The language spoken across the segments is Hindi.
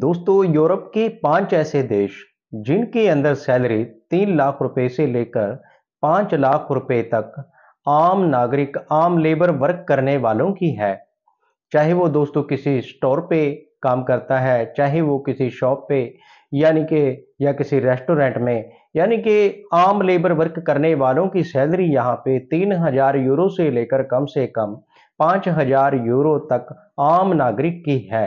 दोस्तों यूरोप के पांच ऐसे देश जिनके अंदर सैलरी तीन लाख रुपए से लेकर पाँच लाख रुपए तक आम नागरिक आम लेबर वर्क करने वालों की है चाहे वो दोस्तों किसी स्टोर पे काम करता है चाहे वो किसी शॉप पे यानी कि या किसी रेस्टोरेंट में यानी कि आम लेबर वर्क करने वालों की सैलरी यहाँ पे तीन हजार यूरो से लेकर कम से कम पाँच हजार यूरो तक आम नागरिक की है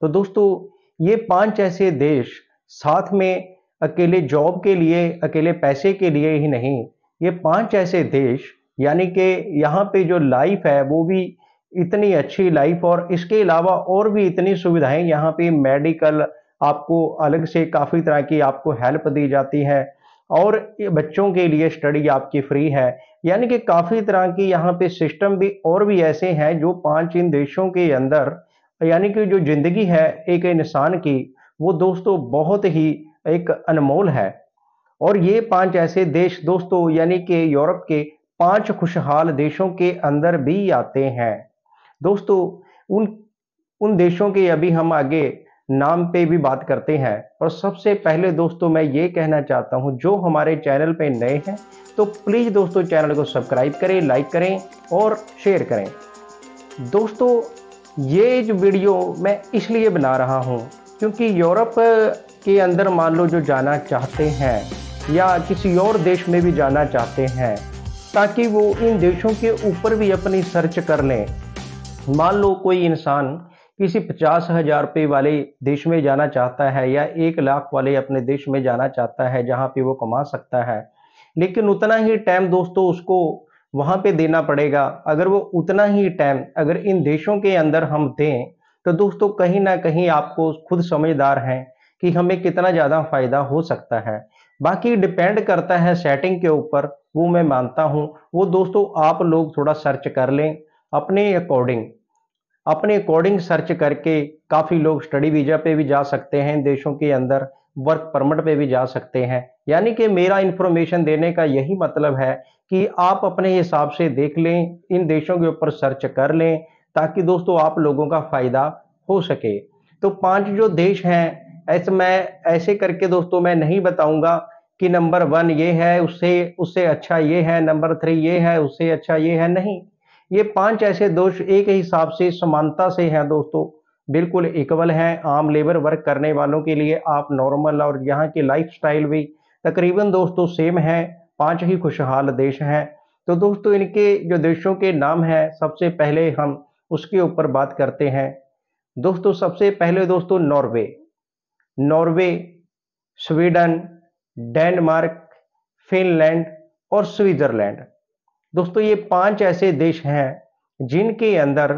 तो दोस्तों ये पांच ऐसे देश साथ में अकेले जॉब के लिए अकेले पैसे के लिए ही नहीं ये पांच ऐसे देश यानी कि यहाँ पे जो लाइफ है वो भी इतनी अच्छी लाइफ और इसके अलावा और भी इतनी सुविधाएं यहाँ पे मेडिकल आपको अलग से काफ़ी तरह की आपको हेल्प दी जाती है और बच्चों के लिए स्टडी आपकी फ्री है यानी कि काफ़ी तरह की यहाँ पे सिस्टम भी और भी ऐसे हैं जो पांच इन देशों के अंदर यानी कि जो जिंदगी है एक इंसान की वो दोस्तों बहुत ही एक अनमोल है और ये पांच ऐसे देश दोस्तों यानी कि यूरोप के पांच खुशहाल देशों के अंदर भी आते हैं दोस्तों उन उन देशों के अभी हम आगे नाम पे भी बात करते हैं और सबसे पहले दोस्तों मैं ये कहना चाहता हूँ जो हमारे चैनल पे नए हैं तो प्लीज़ दोस्तों चैनल को सब्सक्राइब करें लाइक करें और शेयर करें दोस्तों ये जो वीडियो मैं इसलिए बना रहा हूँ क्योंकि यूरोप के अंदर मान लो जो जाना चाहते हैं या किसी और देश में भी जाना चाहते हैं ताकि वो इन देशों के ऊपर भी अपनी सर्च कर लें मान लो कोई इंसान किसी पचास हजार रुपये वाले देश में जाना चाहता है या एक लाख वाले अपने देश में जाना चाहता है जहाँ पे वो कमा सकता है लेकिन उतना ही टाइम दोस्तों उसको वहाँ पे देना पड़ेगा अगर वो उतना ही टाइम अगर इन देशों के अंदर हम दें तो दोस्तों कहीं ना कहीं आपको खुद समझदार हैं कि हमें कितना ज़्यादा फायदा हो सकता है बाकी डिपेंड करता है सेटिंग के ऊपर वो मैं मानता हूँ वो दोस्तों आप लोग थोड़ा सर्च कर लें अपने अकॉर्डिंग अपने अकॉर्डिंग सर्च करके काफ़ी लोग स्टडी वीज़ा पे भी जा सकते हैं देशों के अंदर वर्क परमिट पे भी जा सकते हैं यानी कि मेरा इन्फॉर्मेशन देने का यही मतलब है कि आप अपने हिसाब से देख लें इन देशों के ऊपर सर्च कर लें ताकि दोस्तों आप लोगों का फ़ायदा हो सके तो पांच जो देश हैं ऐसे मैं ऐसे करके दोस्तों मैं नहीं बताऊंगा कि नंबर वन ये है उससे उससे अच्छा ये है नंबर थ्री ये है उससे अच्छा ये है नहीं ये पांच ऐसे दोष एक हिसाब से समानता से हैं दोस्तों बिल्कुल इक्वल हैं आम लेबर वर्क करने वालों के लिए आप नॉर्मल और यहाँ की लाइफ भी तकरीबन दोस्तों सेम है पांच ही खुशहाल देश हैं तो दोस्तों इनके जो देशों के नाम हैं सबसे पहले हम उसके ऊपर बात करते हैं दोस्तों सबसे पहले दोस्तों Norway Norway Sweden Denmark Finland और स्विट्जरलैंड दोस्तों ये पांच ऐसे देश हैं जिनके अंदर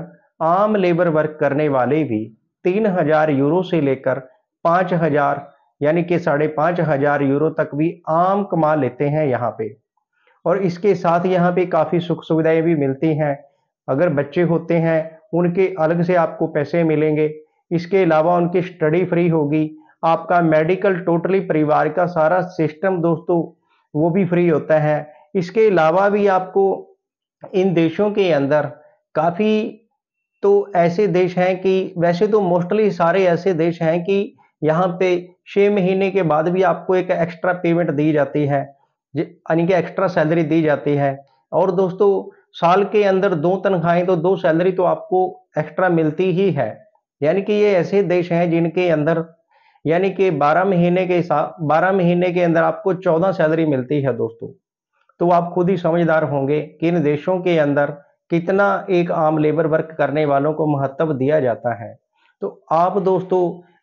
आम लेबर वर्क करने वाले भी तीन हजार यूरो से लेकर पाँच हजार यानी कि साढ़े पाँच हजार यूरो तक भी आम कमा लेते हैं यहाँ पे और इसके साथ यहाँ पे काफ़ी सुख सुविधाएं भी मिलती हैं अगर बच्चे होते हैं उनके अलग से आपको पैसे मिलेंगे इसके अलावा उनकी स्टडी फ्री होगी आपका मेडिकल टोटली परिवार का सारा सिस्टम दोस्तों वो भी फ्री होता है इसके अलावा भी आपको इन देशों के अंदर काफ़ी तो ऐसे देश हैं कि वैसे तो मोस्टली सारे ऐसे देश हैं कि यहाँ पे छः महीने के बाद भी आपको एक एक्स्ट्रा पेमेंट दी जाती है यानी कि एक्स्ट्रा सैलरी दी जाती है और दोस्तों साल के अंदर दो तनख्वाहें तो दो सैलरी तो आपको एक्स्ट्रा मिलती ही है यानी कि ये ऐसे देश हैं जिनके अंदर यानी कि 12 महीने के बारह महीने के अंदर आपको 14 सैलरी मिलती है दोस्तों तो आप खुद ही समझदार होंगे कि इन देशों के अंदर कितना एक आम लेबर वर्क करने वालों को महत्व दिया जाता है तो आप दोस्तों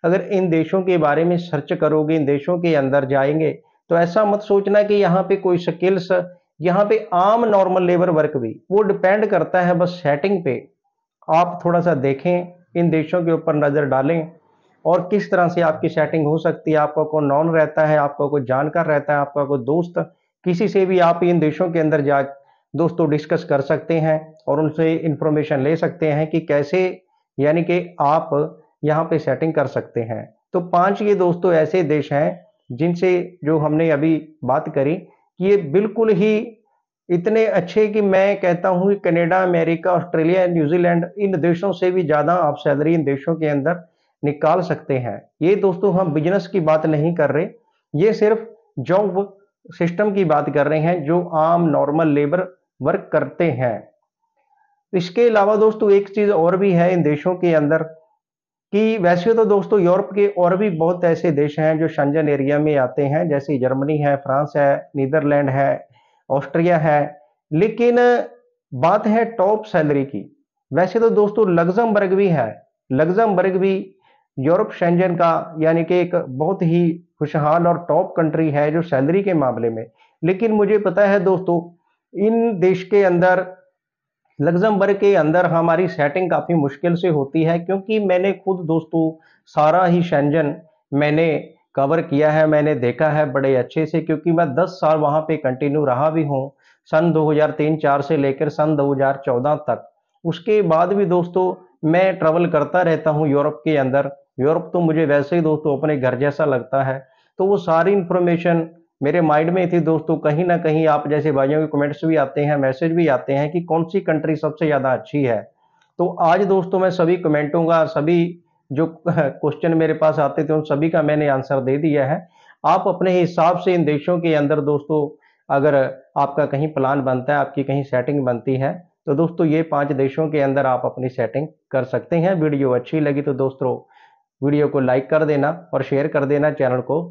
अगर इन देशों के बारे में सर्च करोगे इन देशों के अंदर जाएंगे तो ऐसा मत सोचना कि यहाँ पे कोई स्किल्स यहाँ पे आम नॉर्मल लेबर वर्क भी वो डिपेंड करता है बस सेटिंग पे आप थोड़ा सा देखें इन देशों के ऊपर नज़र डालें और किस तरह से आपकी सेटिंग हो सकती है आपका कोई नॉन रहता है आपका कोई जानकार रहता है आपका कोई दोस्त किसी से भी आप इन देशों के अंदर जा दोस्तों डिस्कस कर सकते हैं और उनसे इन्फॉर्मेशन ले सकते हैं कि कैसे यानी कि आप यहाँ पे सेटिंग कर सकते हैं तो पांच ये दोस्तों ऐसे देश हैं जिनसे जो हमने अभी बात करी कि ये बिल्कुल ही इतने अच्छे कि मैं कहता हूँ कि कनेडा अमेरिका ऑस्ट्रेलिया न्यूजीलैंड इन देशों से भी ज़्यादा आप सैलरी इन देशों के अंदर निकाल सकते हैं ये दोस्तों हम बिजनेस की बात नहीं कर रहे ये सिर्फ जॉब सिस्टम की बात कर रहे हैं जो आम नॉर्मल लेबर वर्क करते हैं इसके अलावा दोस्तों एक चीज और भी है इन देशों के अंदर कि वैसे तो दोस्तों यूरोप के और भी बहुत ऐसे देश हैं जो शंजन एरिया में आते हैं जैसे जर्मनी है फ्रांस है नीदरलैंड है ऑस्ट्रिया है लेकिन बात है टॉप सैलरी की वैसे तो दोस्तों लग्जमबर्ग भी है लग्जमबर्ग भी यूरोप शंजन का यानी कि एक बहुत ही खुशहाल और टॉप कंट्री है जो सैलरी के मामले में लेकिन मुझे पता है दोस्तों इन देश के अंदर लग्जमबर्ग के अंदर हमारी सेटिंग काफ़ी मुश्किल से होती है क्योंकि मैंने खुद दोस्तों सारा ही शेंजन मैंने कवर किया है मैंने देखा है बड़े अच्छे से क्योंकि मैं 10 साल वहाँ पे कंटिन्यू रहा भी हूँ सन 2003-4 से लेकर सन 2014 तक उसके बाद भी दोस्तों मैं ट्रेवल करता रहता हूँ यूरोप के अंदर यूरोप तो मुझे वैसे ही दोस्तों अपने घर जैसा लगता है तो वो सारी इन्फॉर्मेशन मेरे माइंड में थी दोस्तों कहीं ना कहीं आप जैसे भाइयों के कमेंट्स भी आते हैं मैसेज भी आते हैं कि कौन सी कंट्री सबसे ज़्यादा अच्छी है तो आज दोस्तों मैं सभी कमेंटों का सभी जो क्वेश्चन मेरे पास आते थे उन सभी का मैंने आंसर दे दिया है आप अपने हिसाब से इन देशों के अंदर दोस्तों अगर आपका कहीं प्लान बनता है आपकी कहीं सेटिंग बनती है तो दोस्तों ये पांच देशों के अंदर आप अपनी सेटिंग कर सकते हैं वीडियो अच्छी लगी तो दोस्तों वीडियो को लाइक कर देना और शेयर कर देना चैनल को